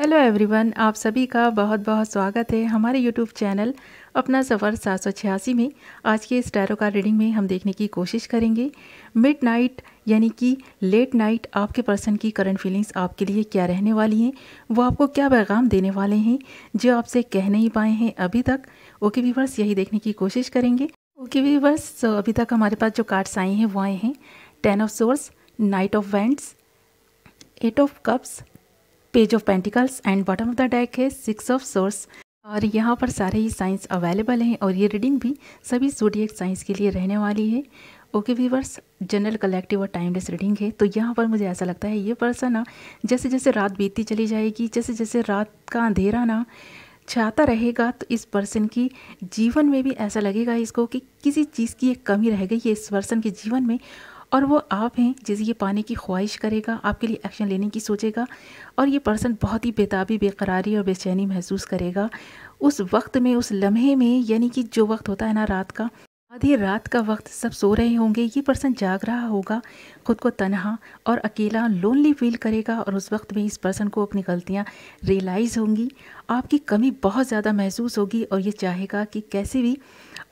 hello everyone आप सभी का बहुत बहुत स्वागत है हमारे यूट्यूब चैनल अपना सफ़र सात सौ छियासी में आज के इस टैरो का रीडिंग में हम देखने की कोशिश करेंगे मिड नाइट यानी कि लेट नाइट आपके पर्सन की करंट फीलिंग्स आपके लिए क्या रहने वाली हैं वो आपको क्या पैगाम देने वाले हैं जो आपसे कह नहीं पाए हैं अभी तक ओके वीवर्स यही देखने की कोशिश करेंगे ओके वीवर्स तो अभी तक हमारे पास जो कार्ड्स आए हैं वो आए हैं ten of swords knight of wands eight of cups page of pentacles and bottom of the deck है सिक्स ऑफ सोर्स और यहाँ पर सारे ही साइंस अवेलेबल हैं और ये रीडिंग भी सभी जोडियक साइंस के लिए रहने वाली है ओके वीवर्स जनरल कलेक्टिव और टाइमलेस रीडिंग है तो यहाँ पर मुझे ऐसा लगता है ये पर्सन ना जैसे जैसे रात बीतती चली जाएगी जैसे जैसे रात का अंधेरा ना छाता रहेगा तो इस पर्सन की जीवन में भी ऐसा लगेगा इसको कि किसी चीज़ की एक कमी रह गई है इस पर्सन के जीवन में और वो आप हैं जिसे ये पाने की ख्वाहिश करेगा आपके लिए एक्शन लेने की सोचेगा और ये पर्सन बहुत ही बेताबी बेकरारी और बेचैनी महसूस करेगा उस वक्त में उस लम्हे में यानी कि जो वक्त होता है ना रात का आधी रात का वक्त सब सो रहे होंगे ये पर्सन जाग रहा होगा ख़ुद को तनहा और अकेला लोनली फील करेगा और उस वक्त भी इस पर्सन को अपनी गलतियाँ रियलाइज़ होंगी आपकी कमी बहुत ज़्यादा महसूस होगी और ये चाहेगा कि कैसे भी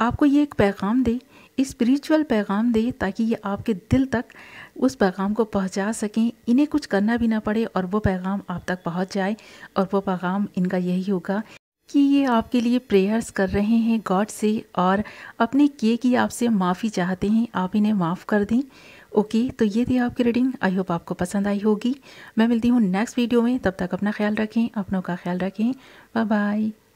आपको ये एक पैगाम दे स्पिरिचुअल पैगाम दे ताकि ये आपके दिल तक उस पैगाम को पहुंचा सकें इन्हें कुछ करना भी ना पड़े और वो पैगाम आप तक पहुंच जाए और वो पैगाम इनका यही होगा कि ये आपके लिए प्रेयर्स कर रहे हैं गॉड से और अपने किए की आपसे माफ़ी चाहते हैं आप इन्हें माफ़ कर दें ओके तो ये थी आपकी रीडिंग आई होप आपको पसंद आई होगी मैं मिलती हूँ नेक्स्ट वीडियो में तब तक अपना ख्याल रखें अपनों का ख्याल रखें बाय बाय